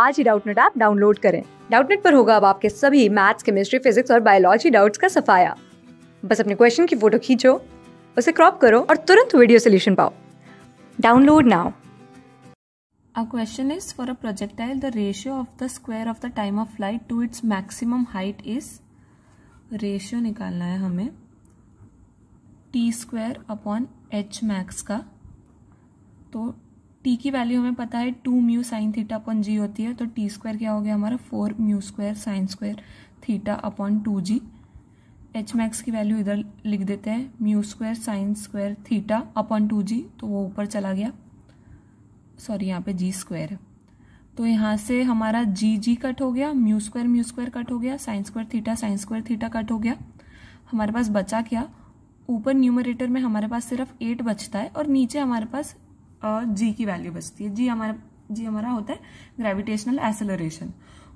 आज ही Doubtnut app download करें डाउटनेट पर होगा अब आपके सभी मैथ्स केमिस्ट्री फिजिक्स और बायोलॉजी डाउट्स का सफाया बस अपने क्वेश्चन की फोटो खींचो उसे क्रॉप करो और तुरंत वीडियो सोल्यूशन पाओ download now A question is for a projectile the ratio of the square of the time of flight to its maximum height is ratio निकालना है हमें t square upon h max का तो T की value हमें पता है two mu sine theta upon g होती है तो टी स्क्वायर क्या हो गया हमारा four mu square sine square theta upon two g H max की वैल्यू इधर लिख देते हैं mu square sine square theta upon two g तो वो ऊपर चला गया सॉरी यहाँ पे जी स्क्वायर है तो यहाँ से हमारा जी जी कट हो गया mu square mu square cut हो गया sine square theta sine square theta cut हो गया हमारे पास बचा क्या ऊपर न्यूमरेटर में हमारे पास सिर्फ एट बचता है और नीचे हमारे पास जी की वैल्यू बचती है जी हमारा जी हमारा होता है ग्रेविटेशनल एसेलरेशन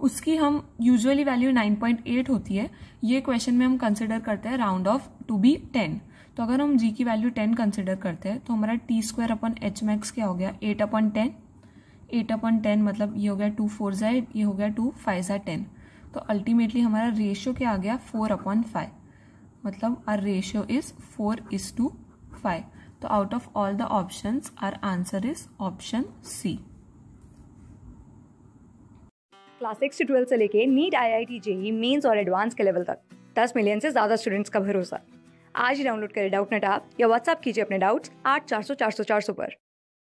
उसकी हम यूजुअली वैल्यू 9.8 होती है ये क्वेश्चन में हम कंसिडर करते हैं राउंड ऑफ टू बी 10 तो अगर हम जी की वैल्यू 10 कंसिडर करते हैं तो हमारा T square upon H max क्या हो गया 8 upon ten eight upon ten मतलब ये हो गया टू फोर ज़ा ये हो गया टू फाइव ज़ा टेन तो अल्टीमेटली हमारा रेशियो क्या आ गया फोर अपॉन फाइव मतलब our ratio is four is to five तो out of all the option our answer is option C class six से ट्वेल्थ से लेके NEET I I T JEE Mains और एडवांस के लेवल तक दस million से ज़्यादा स्टूडेंट्स का भरोसा आज ही डाउनलोड करें डाउट नेट आप या व्हाट्सअप कीजिए अपने डाउट्स आठ चार सौ चार सौ चार सौ पर